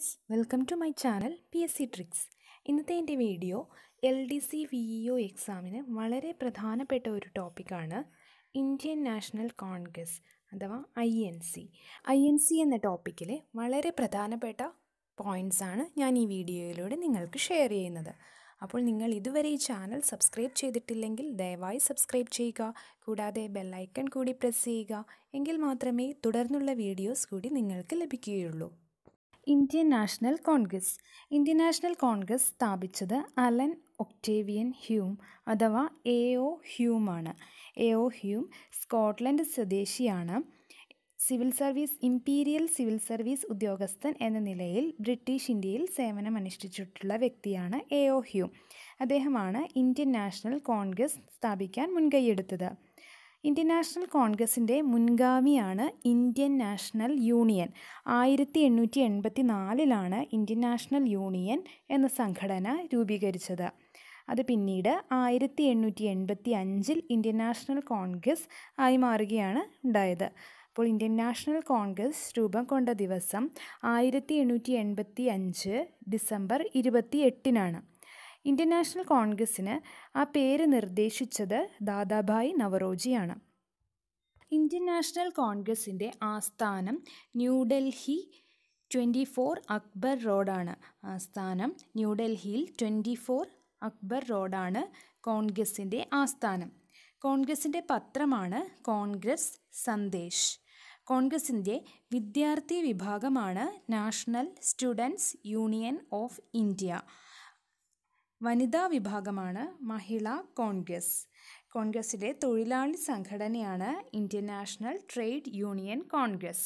friends welcome to my channel P S C tricks ഇന്നത്തെ എൻ്റെ video L D C V E O എക്സാമിന് വളരെ പ്രധാനപ്പെട്ട ഒരു ടോപ്പിക്കാണ് ഇന്ത്യൻ നാഷണൽ കോൺഗ്രസ് അഥവാ I N C I N C എന്ന ടോപ്പിക്കിലെ വളരെ പ്രധാനപ്പെട്ട ആണ് ഞാൻ ഈ വീഡിയോയിലൂടെ നിങ്ങൾക്ക് ഷെയർ ചെയ്യുന്നത് അപ്പോൾ നിങ്ങൾ ഇതുവരെ ഈ ചാനൽ സബ്സ്ക്രൈബ് ചെയ്തിട്ടില്ലെങ്കിൽ ദയവായി സബ്സ്ക്രൈബ് ചെയ്യുക കൂടാതെ ബെല്ലൈക്കൺ കൂടി പ്രസ് ചെയ്യുക എങ്കിൽ മാത്രമേ തുടർന്നുള്ള വീഡിയോസ് കൂടി നിങ്ങൾക്ക് ലഭിക്കുകയുള്ളൂ Indian National Congress Indian National Congress സ്ഥാപിച്ചത് അലൻ ഒക്ടേവിയൻ ഹ്യൂം അഥവാ എ ഒ ഹ്യൂമാണ് എ ഒ ഹ്യൂം സ്കോട്ട്ലൻഡ് സ്വദേശിയാണ് civil service imperial civil service ഉദ്യോഗസ്ഥൻ എന്ന നിലയിൽ ബ്രിട്ടീഷ് ഇന്ത്യയിൽ സേവനമനുഷ്ഠിച്ചിട്ടുള്ള വ്യക്തിയാണ് എ ഒ ഹ്യൂം അദ്ദേഹമാണ് ഇന്ത്യൻ നാഷണൽ കോൺഗ്രസ് സ്ഥാപിക്കാൻ മുൻകൈയ്യെടുത്തത് ഇന്ത്യൻ നാഷണൽ കോൺഗ്രസിൻ്റെ മുൻഗാമിയാണ് ഇന്ത്യൻ നാഷണൽ യൂണിയൻ ആയിരത്തി എണ്ണൂറ്റി എൺപത്തി നാലിലാണ് ഇന്ത്യൻ നാഷണൽ യൂണിയൻ എന്ന സംഘടന രൂപീകരിച്ചത് അത് പിന്നീട് ആയിരത്തി എണ്ണൂറ്റി എൺപത്തി അഞ്ചിൽ ഇന്ത്യൻ നാഷണൽ കോൺഗ്രസ് ആയി മാറുകയാണ് ഉണ്ടായത് അപ്പോൾ ഇന്ത്യൻ നാഷണൽ കോൺഗ്രസ് രൂപം കൊണ്ട ദിവസം ആയിരത്തി എണ്ണൂറ്റി എൺപത്തി അഞ്ച് ഡിസംബർ ഇരുപത്തി എട്ടിനാണ് ഇന്ത്യൻ നാഷണൽ കോൺഗ്രസ്സിന് ആ പേര് നിർദ്ദേശിച്ചത് ദാദാഭായ് നവറോജിയാണ് ഇന്ത്യൻ നാഷണൽ കോൺഗ്രസിൻ്റെ ആസ്ഥാനം ന്യൂഡൽഹി ട്വൻറ്റി ഫോർ അക്ബർ റോഡാണ് ആസ്ഥാനം ന്യൂഡൽഹിയിൽ ട്വൻറ്റി ഫോർ അക്ബർ റോഡാണ് കോൺഗ്രസിൻ്റെ ആസ്ഥാനം കോൺഗ്രസിൻ്റെ പത്രമാണ് കോൺഗ്രസ് സന്ദേശ് കോൺഗ്രസിൻ്റെ വിദ്യാർത്ഥി വിഭാഗമാണ് National Students Union of India വനിതാ വിഭാഗമാണ് മഹിളാ കോൺഗ്രസ് കോൺഗ്രസ്സിലെ തൊഴിലാളി സംഘടനയാണ് Indian National Trade Union Congress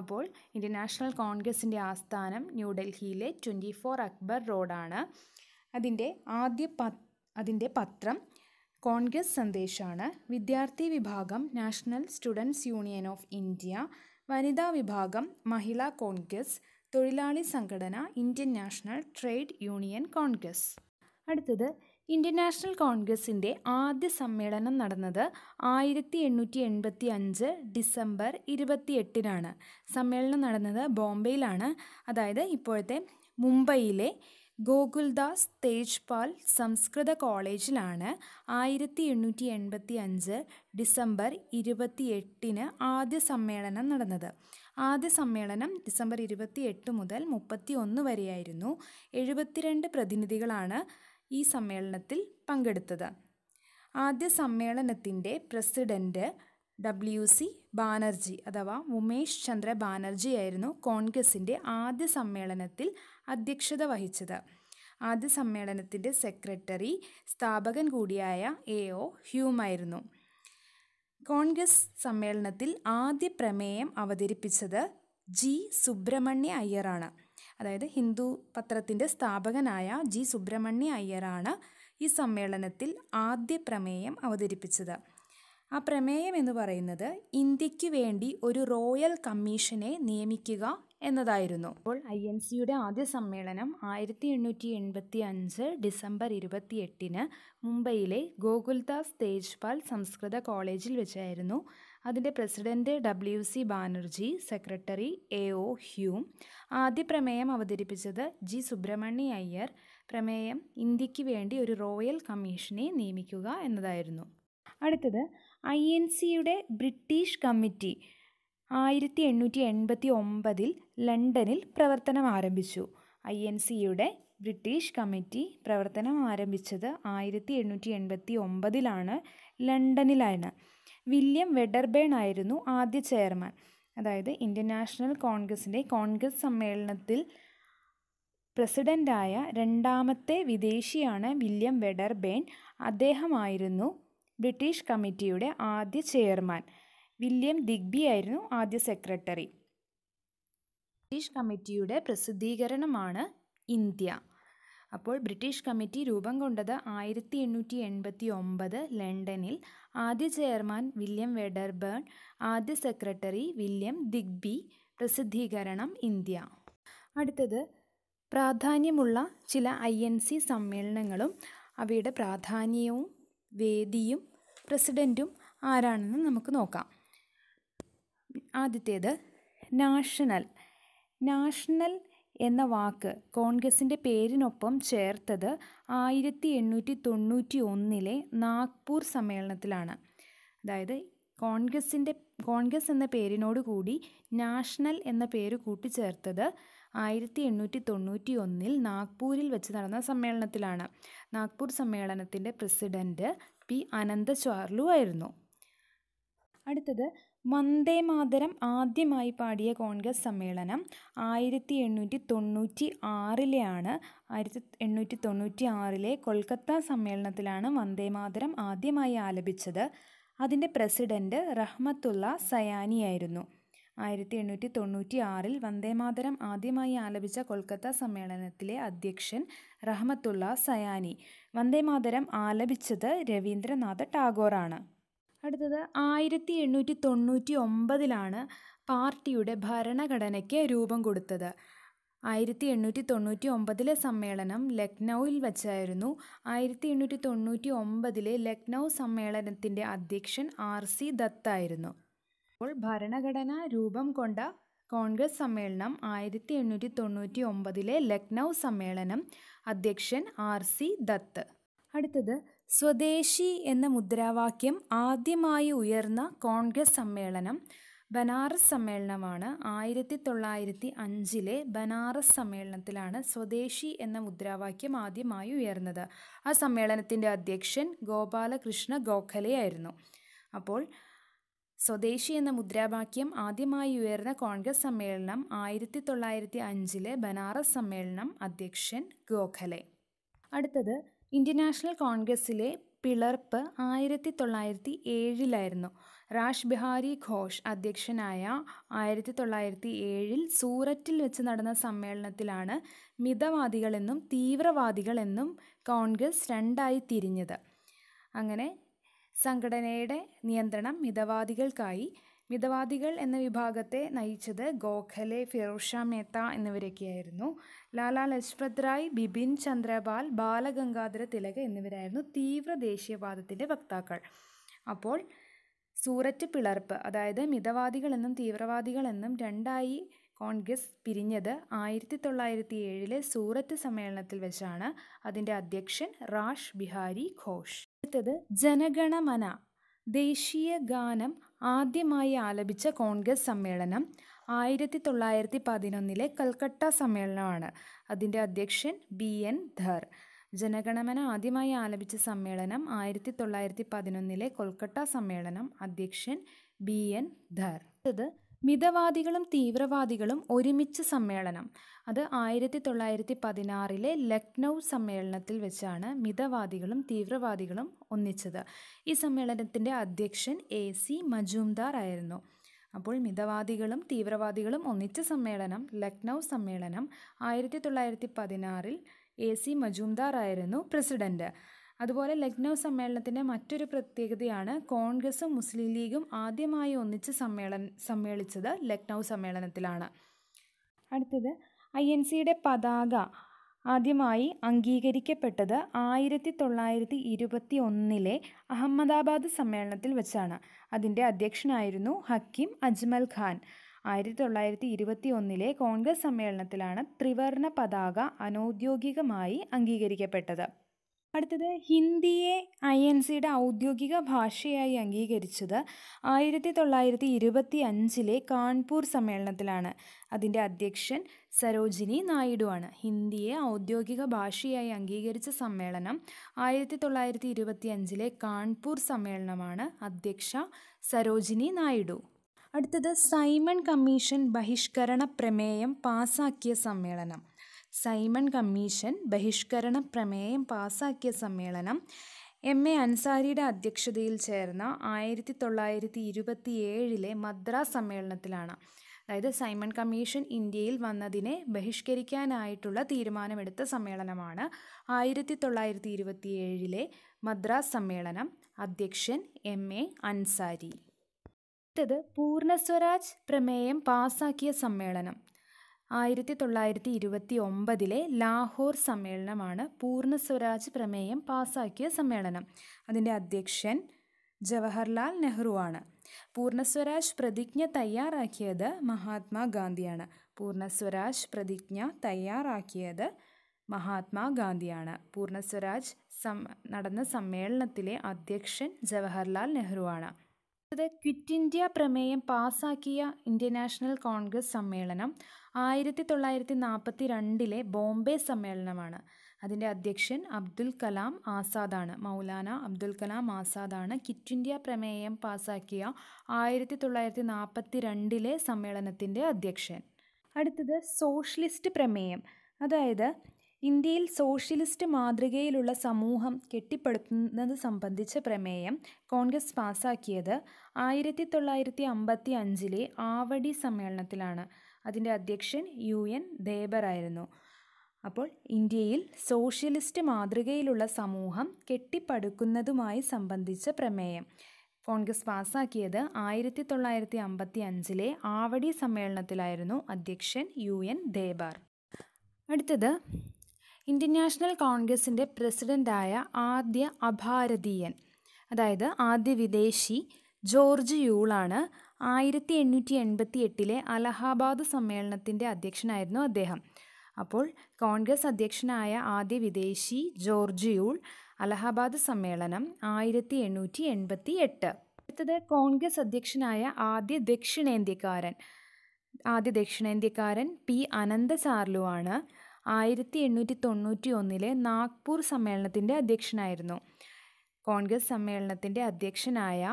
അപ്പോൾ ഇന്ത്യൻ നാഷണൽ കോൺഗ്രസിൻ്റെ ആസ്ഥാനം ന്യൂഡൽഹിയിലെ ട്വൻറ്റി ഫോർ അക്ബർ റോഡാണ് അതിൻ്റെ ആദ്യ പ അതിൻ്റെ പത്രം കോൺഗ്രസ് സന്ദേശമാണ് വിദ്യാർത്ഥി വിഭാഗം National Students Union of India വനിതാ വിഭാഗം മഹിളാ കോൺഗ്രസ് തൊഴിലാളി സംഘടന Indian National Trade Union Congress അടുത്തത് ഇന്ത്യൻ നാഷണൽ കോൺഗ്രസിൻ്റെ ആദ്യ സമ്മേളനം നടന്നത് ആയിരത്തി എണ്ണൂറ്റി എൺപത്തി അഞ്ച് ഡിസംബർ ഇരുപത്തിയെട്ടിനാണ് സമ്മേളനം നടന്നത് ബോംബെയിലാണ് അതായത് ഇപ്പോഴത്തെ മുംബൈയിലെ ഗോകുൽദാസ് തേജ്പാൽ സംസ്കൃത കോളേജിലാണ് ആയിരത്തി എണ്ണൂറ്റി എൺപത്തി അഞ്ച് ഡിസംബർ ഇരുപത്തിയെട്ടിന് ആദ്യ സമ്മേളനം നടന്നത് ആദ്യ സമ്മേളനം ഡിസംബർ ഇരുപത്തി എട്ട് മുതൽ മുപ്പത്തി ഒന്ന് വരെയായിരുന്നു എഴുപത്തിരണ്ട് പ്രതിനിധികളാണ് ഈ സമ്മേളനത്തിൽ പങ്കെടുത്തത് ആദ്യ സമ്മേളനത്തിൻ്റെ പ്രസിഡൻറ്റ് ഡബ്ല്യു സി ബാനർജി അഥവാ ഉമേഷ് ചന്ദ്ര ബാനർജി ആയിരുന്നു കോൺഗ്രസിൻ്റെ ആദ്യ സമ്മേളനത്തിൽ അധ്യക്ഷത വഹിച്ചത് ആദ്യ സമ്മേളനത്തിൻ്റെ സെക്രട്ടറി സ്ഥാപകൻ കൂടിയായ എ ഒ ഹ്യൂമായിരുന്നു കോൺഗ്രസ് സമ്മേളനത്തിൽ ആദ്യ പ്രമേയം അവതരിപ്പിച്ചത് ജി സുബ്രഹ്മണ്യ അയ്യറാണ് അതായത് ഹിന്ദു പത്രത്തിൻ്റെ സ്ഥാപകനായ ജി സുബ്രഹ്മണ്യ അയ്യറാണ് ഈ സമ്മേളനത്തിൽ ആദ്യ പ്രമേയം അവതരിപ്പിച്ചത് ആ പ്രമേയം എന്ന് പറയുന്നത് ഇന്ത്യക്ക് വേണ്ടി ഒരു റോയൽ കമ്മീഷനെ നിയമിക്കുക എന്നതായിരുന്നു അപ്പോൾ ഐ എൻ സിയുടെ ആദ്യ സമ്മേളനം ആയിരത്തി എണ്ണൂറ്റി എൺപത്തി അഞ്ച് ഡിസംബർ ഇരുപത്തി എട്ടിന് മുംബൈയിലെ ഗോകുൽദാസ് തേജ്പാൽ സംസ്കൃത കോളേജിൽ വെച്ചായിരുന്നു അതിൻ്റെ president W C Banerjee secretary A O Hume ആദ്യ പ്രമേയം അവതരിപ്പിച്ചത് ജി സുബ്രഹ്മണ്യ അയ്യർ പ്രമേയം ഇന്ത്യക്ക് വേണ്ടി ഒരു റോയൽ കമ്മീഷനെ നിയമിക്കുക എന്നതായിരുന്നു അടുത്തത് ഐ എൻ സിയുടെ ബ്രിട്ടീഷ് കമ്മിറ്റി ആയിരത്തി എണ്ണൂറ്റി എൺപത്തി ഒമ്പതിൽ ലണ്ടനിൽ പ്രവർത്തനം ആരംഭിച്ചു ഐ എൻ സിയുടെ ബ്രിട്ടീഷ് കമ്മിറ്റി പ്രവർത്തനം ആരംഭിച്ചത് ആയിരത്തി എണ്ണൂറ്റി എൺപത്തി ഒമ്പതിലാണ് ലണ്ടനിലാണ് വില്യം വെഡർബേൺ ആയിരുന്നു ആദ്യ ചെയർമാൻ അതായത് ഇന്ത്യൻ നാഷണൽ കോൺഗ്രസിൻ്റെ കോൺഗ്രസ് സമ്മേളനത്തിൽ പ്രസിഡൻ്റായ രണ്ടാമത്തെ വിദേശിയാണ് വില്യം വെഡർബേൺ അദ്ദേഹമായിരുന്നു ബ്രിട്ടീഷ് കമ്മിറ്റിയുടെ ആദ്യ ചെയർമാൻ വില്യം ദിഗ്ബി ആയിരുന്നു ആദ്യ സെക്രട്ടറി ബ്രിട്ടീഷ് കമ്മിറ്റിയുടെ പ്രസിദ്ധീകരണമാണ് ഇന്ത്യ അപ്പോൾ ബ്രിട്ടീഷ് കമ്മിറ്റി രൂപം കൊണ്ടത് ആയിരത്തി എണ്ണൂറ്റി എൺപത്തി ഒമ്പത് ലണ്ടനിൽ ആദ്യ ചെയർമാൻ വില്യം വെഡർബേൺ ആദ്യ സെക്രട്ടറി വില്യം ദിഗ്ബി പ്രസിദ്ധീകരണം ഇന്ത്യ അടുത്തത് പ്രാധാന്യമുള്ള ചില ഐ എൻ സി സമ്മേളനങ്ങളും അവയുടെ പ്രാധാന്യവും വേദിയും പ്രസിഡൻറ്റും ആരാണെന്ന് നമുക്ക് നോക്കാം ആദ്യത്തേത് നാഷണൽ നാഷണൽ എന്ന വാക്ക് കോൺഗ്രസിൻ്റെ പേരിനൊപ്പം ചേർത്തത് ആയിരത്തി എണ്ണൂറ്റി തൊണ്ണൂറ്റി ഒന്നിലെ നാഗ്പൂർ സമ്മേളനത്തിലാണ് അതായത് കോൺഗ്രസിൻ്റെ കോൺഗ്രസ് എന്ന പേരിനോടുകൂടി നാഷണൽ എന്ന പേര് കൂട്ടിച്ചേർത്തത് ആയിരത്തി എണ്ണൂറ്റി തൊണ്ണൂറ്റി ഒന്നിൽ നാഗ്പൂരിൽ വെച്ച് നടന്ന സമ്മേളനത്തിലാണ് നാഗ്പൂർ സമ്മേളനത്തിൻ്റെ പ്രസിഡൻറ്റ് പി അനന്ത ചാർലു ആയിരുന്നു അടുത്തത് വന്ദേമാതരം ആദ്യമായി പാടിയ കോൺഗ്രസ് സമ്മേളനം ആയിരത്തി എണ്ണൂറ്റി തൊണ്ണൂറ്റി ആറിലെ ആണ് ആയിരത്തി എണ്ണൂറ്റി തൊണ്ണൂറ്റി ആറിലെ കൊൽക്കത്ത സമ്മേളനത്തിലാണ് വന്ദേമാതരം ആദ്യമായി ആലപിച്ചത് അതിൻ്റെ പ്രസിഡൻറ്റ് റഹ്മത്തുള്ള സയാനിയായിരുന്നു ആയിരത്തി എണ്ണൂറ്റി തൊണ്ണൂറ്റി ആറിൽ വന്ദേമാതരം ആദ്യമായി ആലപിച്ച കൊൽക്കത്ത സമ്മേളനത്തിലെ അധ്യക്ഷൻ റഹ്മത്തുള്ള സയാനി വന്ദേമാതരം ആലപിച്ചത് രവീന്ദ്രനാഥ ടാഗോറാണ് അടുത്തത് ആയിരത്തി എണ്ണൂറ്റി തൊണ്ണൂറ്റി ഒമ്പതിലാണ് പാർട്ടിയുടെ ഭരണഘടനയ്ക്ക് രൂപം കൊടുത്തത് ആയിരത്തി എണ്ണൂറ്റി തൊണ്ണൂറ്റി ഒമ്പതിലെ സമ്മേളനം ലക്നൌവിൽ വച്ചായിരുന്നു ആയിരത്തി എണ്ണൂറ്റി തൊണ്ണൂറ്റി ഒമ്പതിലെ ലക്നൗ സമ്മേളനത്തിൻ്റെ അധ്യക്ഷൻ ആർ സി ദത്തായിരുന്നു അപ്പോൾ ഭരണഘടന രൂപം കൊണ്ട കോൺഗ്രസ് സമ്മേളനം ആയിരത്തി എണ്ണൂറ്റി തൊണ്ണൂറ്റി ഒമ്പതിലെ ലക്നൌ സമ്മേളനം അധ്യക്ഷൻ ആർ സി ദത്ത് അടുത്തത് സ്വദേശി എന്ന മുദ്രാവാക്യം ആദ്യമായി ഉയർന്ന കോൺഗ്രസ് സമ്മേളനം ബനാറസ് സമ്മേളനമാണ് ആയിരത്തി തൊള്ളായിരത്തി അഞ്ചിലെ ബനാറസ് സമ്മേളനത്തിലാണ് സ്വദേശി എന്ന മുദ്രാവാക്യം ആദ്യമായി ഉയർന്നത് ആ സമ്മേളനത്തിൻ്റെ അധ്യക്ഷൻ ഗോപാലകൃഷ്ണ ഗോഖലെയായിരുന്നു അപ്പോൾ സ്വദേശി എന്ന മുദ്രാവാക്യം ആദ്യമായി ഉയർന്ന കോൺഗ്രസ് സമ്മേളനം ആയിരത്തി തൊള്ളായിരത്തി അഞ്ചിലെ ബനാറസ് സമ്മേളനം അധ്യക്ഷൻ ഗോഖലെ അടുത്തത് ഇന്ത്യൻ നാഷണൽ കോൺഗ്രസ്സിലെ പിളർപ്പ് ആയിരത്തി തൊള്ളായിരത്തി ഏഴിലായിരുന്നു രാഷ് ബിഹാരി ഘോഷ് അധ്യക്ഷനായ ആയിരത്തി തൊള്ളായിരത്തി ഏഴിൽ സൂററ്റിൽ വെച്ച് നടന്ന സമ്മേളനത്തിലാണ് മിതവാദികളെന്നും തീവ്രവാദികളെന്നും കോൺഗ്രസ് രണ്ടായി തിരിഞ്ഞത് അങ്ങനെ സംഘടനയുടെ നിയന്ത്രണം മിതവാദികൾക്കായി മിതവാദികൾ എന്ന വിഭാഗത്തെ നയിച്ചത് ഗോഖലെ ഫിറോഷ മേത്ത എന്നിവരൊക്കെയായിരുന്നു ലാലാ ലജ്പത് റായ് ബിപിൻ ചന്ദ്രപാൽ ബാലഗംഗാധര തിലക് എന്നിവരായിരുന്നു തീവ്ര ദേശീയവാദത്തിൻ്റെ വക്താക്കൾ അപ്പോൾ സൂററ്റ് പിളർപ്പ് അതായത് മിതവാദികളെന്നും തീവ്രവാദികളെന്നും രണ്ടായി കോൺഗ്രസ് പിരിഞ്ഞത് ആയിരത്തി തൊള്ളായിരത്തി ഏഴിലെ സൂറത്ത് സമ്മേളനത്തിൽ വെച്ചാണ് അതിൻ്റെ അധ്യക്ഷൻ റാഷ് ബിഹാരി ഘോഷ് അടുത്തത് ജനഗണമന ദേശീയ ഗാനം ആദ്യമായി ആലപിച്ച കോൺഗ്രസ് സമ്മേളനം ആയിരത്തി തൊള്ളായിരത്തി പതിനൊന്നിലെ കൽക്കട്ട സമ്മേളനമാണ് അതിൻ്റെ അധ്യക്ഷൻ ബി എൻ ധർ ജനഗണമന ആദ്യമായി ആലപിച്ച സമ്മേളനം ആയിരത്തി തൊള്ളായിരത്തി പതിനൊന്നിലെ കൊൽക്കട്ട സമ്മേളനം അധ്യക്ഷൻ ബി എൻ ധർ അടുത്തത് മിതവാദികളും തീവ്രവാദികളും ഒരുമിച്ച് സമ്മേളനം അത് ആയിരത്തി തൊള്ളായിരത്തി പതിനാറിലെ ലക്നൗ സമ്മേളനത്തിൽ വെച്ചാണ് മിതവാദികളും തീവ്രവാദികളും ഒന്നിച്ചത് ഈ സമ്മേളനത്തിൻ്റെ അധ്യക്ഷൻ എ സി മജുംദാർ ആയിരുന്നു അപ്പോൾ മിതവാദികളും തീവ്രവാദികളും ഒന്നിച്ച സമ്മേളനം ലക്നൗ സമ്മേളനം ആയിരത്തി തൊള്ളായിരത്തി പതിനാറിൽ എ സി മജുംദാർ ആയിരുന്നു പ്രസിഡൻറ്റ് അതുപോലെ ലക്നൗ സമ്മേളനത്തിൻ്റെ മറ്റൊരു പ്രത്യേകതയാണ് കോൺഗ്രസും മുസ്ലിം ലീഗും ആദ്യമായി ഒന്നിച്ച് സമ്മേള സമ്മേളിച്ചത് ലക്നൗ സമ്മേളനത്തിലാണ് അടുത്തത് ഐ എൻ സിയുടെ പതാക ആദ്യമായി അംഗീകരിക്കപ്പെട്ടത് ആയിരത്തി തൊള്ളായിരത്തി ഇരുപത്തി ഒന്നിലെ അഹമ്മദാബാദ് സമ്മേളനത്തിൽ വെച്ചാണ് അതിൻ്റെ അധ്യക്ഷനായിരുന്നു ഹക്കീം അജ്മൽ ഖാൻ ആയിരത്തി തൊള്ളായിരത്തി ഇരുപത്തി ഒന്നിലെ കോൺഗ്രസ് സമ്മേളനത്തിലാണ് ത്രിവർണ പതാക അനൗദ്യോഗികമായി അംഗീകരിക്കപ്പെട്ടത് അടുത്തത് ഹിന്ദിയെ ഐ എൻ സിയുടെ ഔദ്യോഗിക ഭാഷയായി അംഗീകരിച്ചത് ആയിരത്തി തൊള്ളായിരത്തി ഇരുപത്തി അഞ്ചിലെ കാൺപൂർ സമ്മേളനത്തിലാണ് അതിൻ്റെ അധ്യക്ഷൻ സരോജിനി നായിഡു ആണ് ഹിന്ദിയെ ഔദ്യോഗിക ഭാഷയായി അംഗീകരിച്ച സമ്മേളനം ആയിരത്തി തൊള്ളായിരത്തി ഇരുപത്തി അഞ്ചിലെ കാൺപൂർ സമ്മേളനമാണ് അധ്യക്ഷ സരോജിനി നായിഡു അടുത്തത് സൈമൺ കമ്മീഷൻ ബഹിഷ്കരണ പ്രമേയം പാസാക്കിയ സമ്മേളനം സൈമൺ കമ്മീഷൻ ബഹിഷ്കരണ പ്രമേയം പാസാക്കിയ സമ്മേളനം എം എ അൻസാരിയുടെ അധ്യക്ഷതയിൽ ചേർന്ന ആയിരത്തി തൊള്ളായിരത്തി ഇരുപത്തി ഏഴിലെ മദ്രാസ് സമ്മേളനത്തിലാണ് അതായത് സൈമൺ കമ്മീഷൻ ഇന്ത്യയിൽ വന്നതിനെ ബഹിഷ്കരിക്കാനായിട്ടുള്ള തീരുമാനമെടുത്ത സമ്മേളനമാണ് ആയിരത്തി തൊള്ളായിരത്തി ഇരുപത്തി ഏഴിലെ മദ്രാസ് സമ്മേളനം അധ്യക്ഷൻ എം എ അൻസാരി അടുത്തത് പൂർണ്ണസ്വരാജ് പ്രമേയം പാസാക്കിയ സമ്മേളനം ആയിരത്തി തൊള്ളായിരത്തി ഇരുപത്തി ഒമ്പതിലെ ലാഹോർ സമ്മേളനമാണ് പൂർണ്ണ സ്വരാജ് പ്രമേയം പാസാക്കിയ സമ്മേളനം അതിൻ്റെ അധ്യക്ഷൻ ജവഹർലാൽ നെഹ്റുവാണ് പൂർണ്ണസ്വരാജ് പ്രതിജ്ഞ തയ്യാറാക്കിയത് മഹാത്മാഗാന്ധിയാണ് പൂർണ്ണസ്വരാജ് പ്രതിജ്ഞ തയ്യാറാക്കിയത് മഹാത്മാഗാന്ധിയാണ് പൂർണ്ണസ്വരാജ് സം നടന്ന സമ്മേളനത്തിലെ അധ്യക്ഷൻ ജവഹർലാൽ നെഹ്റുവാണ് ക്വിറ്റ് ഇന്ത്യ പ്രമേയം പാസാക്കിയ ഇന്ത്യൻ നാഷണൽ കോൺഗ്രസ് സമ്മേളനം ആയിരത്തി തൊള്ളായിരത്തി നാൽപ്പത്തി രണ്ടിലെ ബോംബെ സമ്മേളനമാണ് അതിൻ്റെ അധ്യക്ഷൻ അബ്ദുൽ കലാം ആസാദാണ് മൗലാന അബ്ദുൽ കലാം ആസാദാണ് കിറ്റ് ഇന്ത്യ പ്രമേയം പാസാക്കിയ ആയിരത്തി തൊള്ളായിരത്തി നാൽപ്പത്തി രണ്ടിലെ സമ്മേളനത്തിൻ്റെ അധ്യക്ഷൻ അടുത്തത് സോഷ്യലിസ്റ്റ് പ്രമേയം അതായത് ഇന്ത്യയിൽ സോഷ്യലിസ്റ്റ് മാതൃകയിലുള്ള സമൂഹം കെട്ടിപ്പടുത്തുന്നത് സംബന്ധിച്ച പ്രമേയം കോൺഗ്രസ് പാസാക്കിയത് ആയിരത്തി തൊള്ളായിരത്തി അമ്പത്തി അഞ്ചിലെ ആവടി സമ്മേളനത്തിലാണ് അതിൻ്റെ അധ്യക്ഷൻ യു എൻ ദേബറായിരുന്നു അപ്പോൾ ഇന്ത്യയിൽ സോഷ്യലിസ്റ്റ് മാതൃകയിലുള്ള സമൂഹം കെട്ടിപ്പടുക്കുന്നതുമായി സംബന്ധിച്ച പ്രമേയം കോൺഗ്രസ് പാസ്സാക്കിയത് ആയിരത്തി തൊള്ളായിരത്തി അമ്പത്തി അഞ്ചിലെ ആവടി സമ്മേളനത്തിലായിരുന്നു അധ്യക്ഷൻ യു എൻ ദേബാർ അടുത്തത് ഇന്ത്യൻ നാഷണൽ കോൺഗ്രസിൻ്റെ പ്രസിഡൻ്റായ ആദ്യ അഭാരതീയൻ അതായത് ആദ്യ വിദേശി ജോർജ് യൂളാണ് ആയിരത്തി എണ്ണൂറ്റി എൺപത്തി എട്ടിലെ അലഹാബാദ് സമ്മേളനത്തിൻ്റെ അധ്യക്ഷനായിരുന്നു അദ്ദേഹം അപ്പോൾ കോൺഗ്രസ് അധ്യക്ഷനായ ആദ്യ വിദേശി ജോർജ് യൂൾ അലഹബാദ് സമ്മേളനം ആയിരത്തി എണ്ണൂറ്റി എൺപത്തി എട്ട് അടുത്തത് കോൺഗ്രസ് അധ്യക്ഷനായ ആദ്യ ദക്ഷിണേന്ത്യക്കാരൻ ആദ്യ ദക്ഷിണേന്ത്യക്കാരൻ പി അനന്തചാർലു ആണ് ആയിരത്തി എണ്ണൂറ്റി തൊണ്ണൂറ്റി ഒന്നിലെ നാഗ്പൂർ സമ്മേളനത്തിൻ്റെ അധ്യക്ഷനായിരുന്നു കോൺഗ്രസ് സമ്മേളനത്തിൻ്റെ അധ്യക്ഷനായ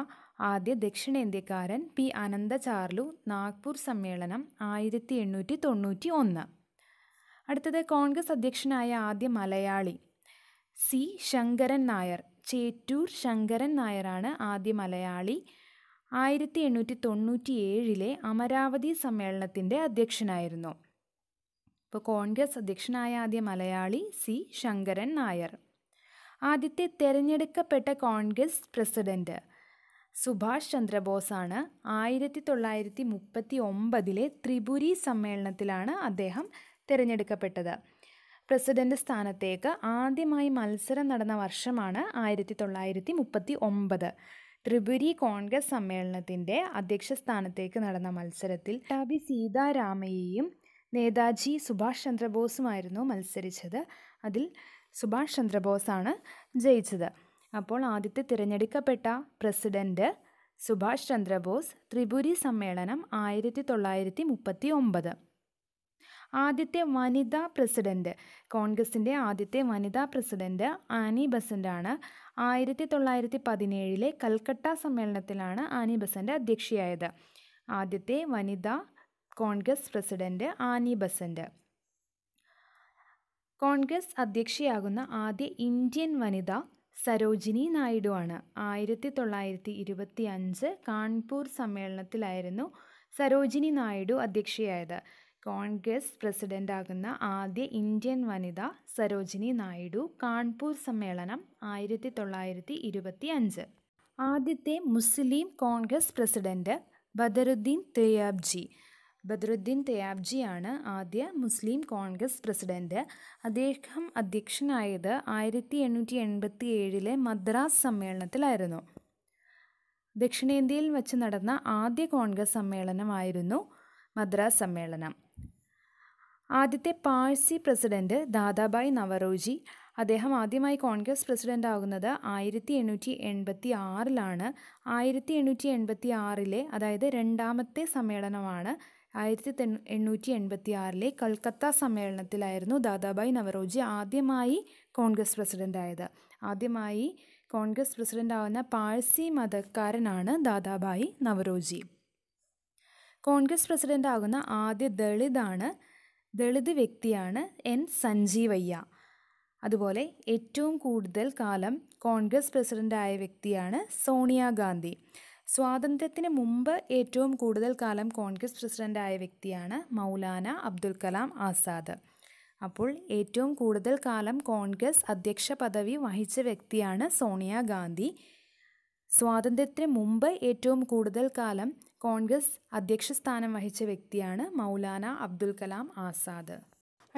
ആദ്യ ദക്ഷിണേന്ത്യക്കാരൻ പി അനന്തചാർലു നാഗ്പൂർ സമ്മേളനം ആയിരത്തി എണ്ണൂറ്റി തൊണ്ണൂറ്റി ഒന്ന് അടുത്തത് കോൺഗ്രസ് അധ്യക്ഷനായ ആദ്യ മലയാളി സി ശങ്കരൻ നായർ ചേറ്റൂർ ശങ്കരൻ നായരാണ് ആദ്യ മലയാളി ആയിരത്തി എണ്ണൂറ്റി തൊണ്ണൂറ്റി ഏഴിലെ അമരാവതി സമ്മേളനത്തിൻ്റെ അധ്യക്ഷനായിരുന്നു ഇപ്പോൾ കോൺഗ്രസ് അധ്യക്ഷനായ ആദ്യ മലയാളി സി ശങ്കരൻ നായർ ആദ്യത്തെ തെരഞ്ഞെടുക്കപ്പെട്ട കോൺഗ്രസ് പ്രസിഡന്റ് സുഭാഷ് ചന്ദ്രബോസാണ് ആയിരത്തി തൊള്ളായിരത്തി മുപ്പത്തി ഒമ്പതിലെ ത്രിപുരി സമ്മേളനത്തിലാണ് അദ്ദേഹം തിരഞ്ഞെടുക്കപ്പെട്ടത് പ്രസിഡന്റ് സ്ഥാനത്തേക്ക് ആദ്യമായി മത്സരം നടന്ന വർഷമാണ് ആയിരത്തി തൊള്ളായിരത്തി മുപ്പത്തി ഒമ്പത് ത്രിപുരി കോൺഗ്രസ് സമ്മേളനത്തിൻ്റെ അധ്യക്ഷ സ്ഥാനത്തേക്ക് നടന്ന മത്സരത്തിൽ ടാബി സീതാരാമയെയും നേതാജി സുഭാഷ് ചന്ദ്രബോസുമായിരുന്നു മത്സരിച്ചത് അതിൽ സുഭാഷ് ചന്ദ്രബോസാണ് ജയിച്ചത് അപ്പോൾ ആദ്യത്തെ തിരഞ്ഞെടുക്കപ്പെട്ട പ്രസിഡൻറ്റ് സുഭാഷ് ചന്ദ്രബോസ് ത്രിപുരി സമ്മേളനം ആയിരത്തി തൊള്ളായിരത്തി മുപ്പത്തി ഒമ്പത് ആദ്യത്തെ വനിതാ പ്രസിഡൻറ്റ് കോൺഗ്രസിൻ്റെ ആദ്യത്തെ വനിതാ പ്രസിഡൻറ്റ് ആനി ബസൻ്റാണ് ആയിരത്തി തൊള്ളായിരത്തി പതിനേഴിലെ കൽക്കട്ട സമ്മേളനത്തിലാണ് ആനി ബസൻ്റ് അധ്യക്ഷയായത് ആദ്യത്തെ വനിതാ Congress president Annie Besant Congress അധ്യക്ഷയാകുന്ന ആദ്യ ഇന്ത്യൻ വനിത സരോജിനി നായിഡു ആണ് ആയിരത്തി തൊള്ളായിരത്തി ഇരുപത്തി അഞ്ച് കാൺപൂർ സമ്മേളനത്തിലായിരുന്നു സരോജിനി നായിഡു അധ്യക്ഷയായത് കോൺഗ്രസ് പ്രസിഡൻ്റാകുന്ന ആദ്യ ഇന്ത്യൻ വനിത സരോജിനി നായിഡു കാൺപൂർ സമ്മേളനം ആയിരത്തി തൊള്ളായിരത്തി ഇരുപത്തി അഞ്ച് ആദ്യത്തെ മുസ്ലിം കോൺഗ്രസ് പ്രസിഡന്റ് ബദറുദ്ദീൻ തെയ്യാബ്ജി ബദറുദ്ദീൻ തയാബ്ജിയാണ് ആദ്യ മുസ്ലിം കോൺഗ്രസ് പ്രസിഡന്റ് അദ്ദേഹം അധ്യക്ഷനായത് ആയിരത്തി എണ്ണൂറ്റി എൺപത്തി ഏഴിലെ മദ്രാസ് സമ്മേളനത്തിലായിരുന്നു ദക്ഷിണേന്ത്യയിൽ വച്ച് നടന്ന ആദ്യ കോൺഗ്രസ് സമ്മേളനമായിരുന്നു മദ്രാസ് സമ്മേളനം ആദ്യത്തെ പാഴ്സി പ്രസിഡന്റ് ദാദാബായ് നവറോജി അദ്ദേഹം ആദ്യമായി കോൺഗ്രസ് പ്രസിഡന്റ് ആകുന്നത് ആയിരത്തി എണ്ണൂറ്റി എൺപത്തി ആറിലാണ് ആയിരത്തി എണ്ണൂറ്റി എൺപത്തി ആറിലെ അതായത് രണ്ടാമത്തെ സമ്മേളനമാണ് ആയിരത്തി തെ എണ്ണൂറ്റി എൺപത്തി ആറിലെ കൽക്കത്ത സമ്മേളനത്തിലായിരുന്നു ദാദാഭായ് നവറോജി ആദ്യമായി കോൺഗ്രസ് പ്രസിഡൻ്റായത് ആദ്യമായി കോൺഗ്രസ് പ്രസിഡൻ്റാവുന്ന പാഴ്സി മതക്കാരനാണ് ദാദാഭായ് നവറോജി കോൺഗ്രസ് പ്രസിഡൻ്റാകുന്ന ആദ്യ ദളിതാണ് ദളിത് വ്യക്തിയാണ് എൻ സഞ്ജീവയ്യ അതുപോലെ ഏറ്റവും കൂടുതൽ കാലം കോൺഗ്രസ് പ്രസിഡൻ്റായ വ്യക്തിയാണ് സോണിയാഗാന്ധി സ്വാതന്ത്ര്യത്തിന് മുമ്പ് ഏറ്റവും കൂടുതൽ കാലം കോൺഗ്രസ് പ്രസിഡൻ്റായ വ്യക്തിയാണ് മൗലാന അബ്ദുൽ കലാം ആസാദ് അപ്പോൾ ഏറ്റവും കൂടുതൽ കാലം കോൺഗ്രസ് അധ്യക്ഷ പദവി വഹിച്ച വ്യക്തിയാണ് സോണിയാഗാന്ധി സ്വാതന്ത്ര്യത്തിന് മുമ്പ് ഏറ്റവും കൂടുതൽ കാലം കോൺഗ്രസ് അധ്യക്ഷ സ്ഥാനം വഹിച്ച വ്യക്തിയാണ് മൗലാന അബ്ദുൽ കലാം ആസാദ്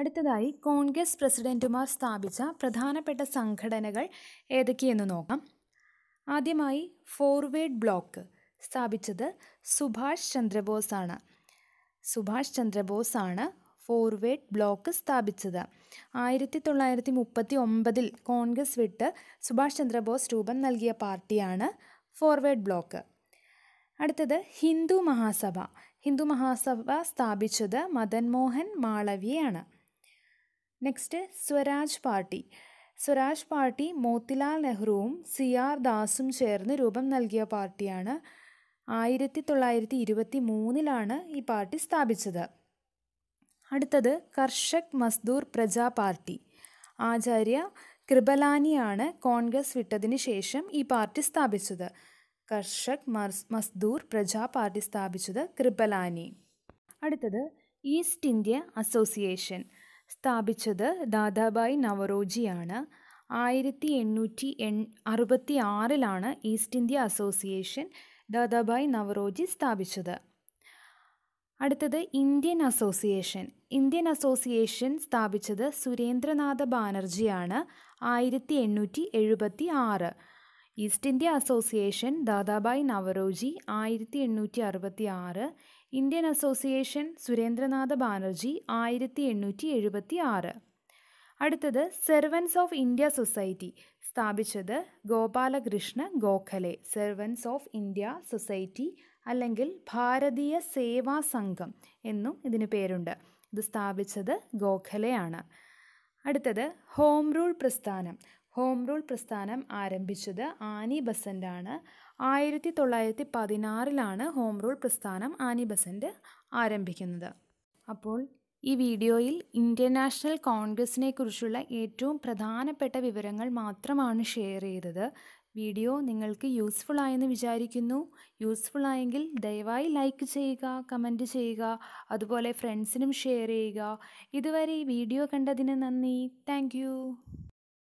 അടുത്തതായി കോൺഗ്രസ് പ്രസിഡന്റുമാർ സ്ഥാപിച്ച പ്രധാനപ്പെട്ട സംഘടനകൾ ഏതൊക്കെയെന്ന് നോക്കാം ആദ്യമായി ഫോർവേഡ് ബ്ലോക്ക് സ്ഥാപിച്ചത് സുഭാഷ് ചന്ദ്രബോസാണ് സുഭാഷ് ചന്ദ്രബോസാണ് ഫോർവേഡ് ബ്ലോക്ക് സ്ഥാപിച്ചത് ആയിരത്തി തൊള്ളായിരത്തി മുപ്പത്തി ഒമ്പതിൽ കോൺഗ്രസ് വിട്ട് സുഭാഷ് ചന്ദ്രബോസ് രൂപം നൽകിയ പാർട്ടിയാണ് ഫോർവേഡ് ബ്ലോക്ക് അടുത്തത് ഹിന്ദു മഹാസഭ ഹിന്ദു മഹാസഭ സ്ഥാപിച്ചത് മദൻമോഹൻ മാളവിയാണ് next Swaraj party Swaraj party Motilal നെഹ്റുവും സി ആർ ദാസും ചേർന്ന് രൂപം നൽകിയ പാർട്ടിയാണ് ആയിരത്തി തൊള്ളായിരത്തി ഇരുപത്തി മൂന്നിലാണ് ഈ പാർട്ടി സ്ഥാപിച്ചത് അടുത്തത് കർഷക് മസ്ദൂർ പ്രജാ പാർട്ടി ആചാര്യ കൃപലാനിയാണ് കോൺഗ്രസ് വിട്ടതിന് ശേഷം ഈ പാർട്ടി സ്ഥാപിച്ചത് കർഷക് മസ്ദൂർ പ്രജാ പാർട്ടി സ്ഥാപിച്ചത് കൃപലാനി അടുത്തത് ഈസ്റ്റ് ഇന്ത്യ അസോസിയേഷൻ സ്ഥാപിച്ചത് ദാദാബായി നവറോജിയാണ് ആയിരത്തി എണ്ണൂറ്റി എൺ അറുപത്തി ആറിലാണ് East India Association Dadabhai Naoroji സ്ഥാപിച്ചത് അടുത്തത് ഇന്ത്യൻ അസോസിയേഷൻ ഇന്ത്യൻ അസോസിയേഷൻ സ്ഥാപിച്ചത് സുരേന്ദ്രനാഥ ബാനർജിയാണ് ആയിരത്തി എണ്ണൂറ്റി എഴുപത്തി ആറ് East India Association Dadabhai Naoroji ആയിരത്തി എണ്ണൂറ്റി അറുപത്തി ആറ് ഇന്ത്യൻ അസോസിയേഷൻ സുരേന്ദ്രനാഥ ബാനർജി ആയിരത്തി എണ്ണൂറ്റി എഴുപത്തി ആറ് അടുത്തത് സെർവൻസ് ഓഫ് ഇന്ത്യ സൊസൈറ്റി സ്ഥാപിച്ചത് Gopalakrishna Gokhale servants of India society അല്ലെങ്കിൽ ഭാരതീയ സേവാ സംഘം എന്നും ഇതിന് പേരുണ്ട് ഇത് സ്ഥാപിച്ചത് ഗോഖലെയാണ് അടുത്തത് ഹോം റൂൾ പ്രസ്ഥാനം ഹോം റൂൾ പ്രസ്ഥാനം ആരംഭിച്ചത് ആനി ബസൻ്റാണ് ആയിരത്തി തൊള്ളായിരത്തി പതിനാറിലാണ് ഹോം റൂൾ പ്രസ്ഥാനം ആനി ബസൻ്റ് ആരംഭിക്കുന്നത് അപ്പോൾ ഈ വീഡിയോയിൽ ഇന്ത്യൻ നാഷണൽ കോൺഗ്രസിനെ കുറിച്ചുള്ള ഏറ്റവും പ്രധാനപ്പെട്ട വിവരങ്ങൾ മാത്രമാണ് ഷെയർ ചെയ്തത് വീഡിയോ നിങ്ങൾക്ക് യൂസ്ഫുൾ ആയെന്ന് വിചാരിക്കുന്നു യൂസ്ഫുൾ ആയെങ്കിൽ ദയവായി ലൈക്ക് ചെയ്യുക കമൻറ്റ് ചെയ്യുക അതുപോലെ ഫ്രണ്ട്സിനും ഷെയർ ചെയ്യുക ഇതുവരെ ഈ വീഡിയോ കണ്ടതിന് നന്ദി താങ്ക്